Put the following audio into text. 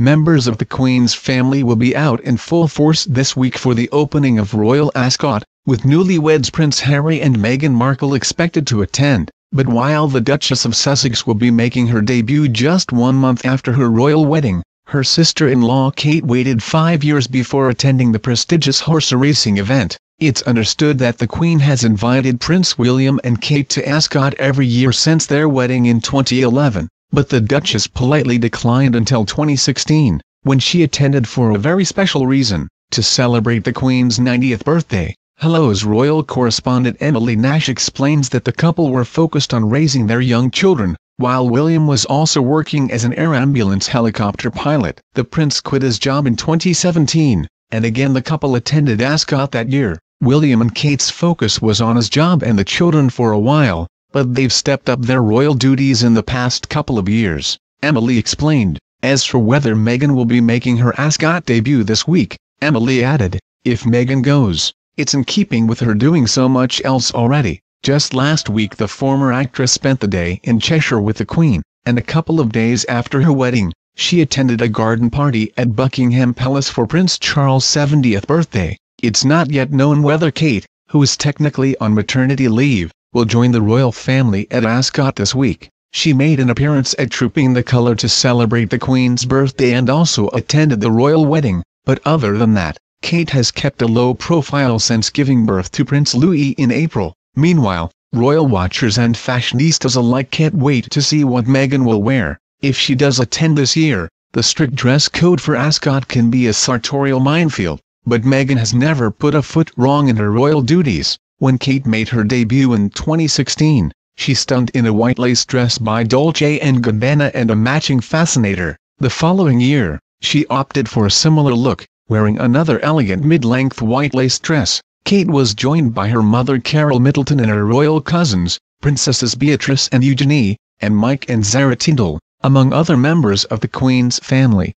members of the Queen's family will be out in full force this week for the opening of Royal Ascot, with newlyweds Prince Harry and Meghan Markle expected to attend, but while the Duchess of Sussex will be making her debut just one month after her royal wedding, her sister-in-law Kate waited five years before attending the prestigious horse racing event. It's understood that the Queen has invited Prince William and Kate to Ascot every year since their wedding in 2011 but the Duchess politely declined until 2016, when she attended for a very special reason, to celebrate the Queen's 90th birthday. Hello's royal correspondent Emily Nash explains that the couple were focused on raising their young children, while William was also working as an air ambulance helicopter pilot. The prince quit his job in 2017, and again the couple attended Ascot that year. William and Kate's focus was on his job and the children for a while, but they've stepped up their royal duties in the past couple of years, Emily explained. As for whether Meghan will be making her Ascot debut this week, Emily added, if Meghan goes, it's in keeping with her doing so much else already. Just last week the former actress spent the day in Cheshire with the Queen, and a couple of days after her wedding, she attended a garden party at Buckingham Palace for Prince Charles' 70th birthday. It's not yet known whether Kate, who is technically on maternity leave, will join the royal family at Ascot this week. She made an appearance at Trooping the Colour to celebrate the Queen's birthday and also attended the royal wedding, but other than that, Kate has kept a low profile since giving birth to Prince Louis in April. Meanwhile, royal watchers and fashionistas alike can't wait to see what Meghan will wear. If she does attend this year, the strict dress code for Ascot can be a sartorial minefield, but Meghan has never put a foot wrong in her royal duties. When Kate made her debut in 2016, she stunned in a white lace dress by Dolce & Gabbana and a matching fascinator. The following year, she opted for a similar look, wearing another elegant mid-length white lace dress. Kate was joined by her mother Carol Middleton and her royal cousins, Princesses Beatrice and Eugenie, and Mike and Zara Tyndall, among other members of the Queen's family.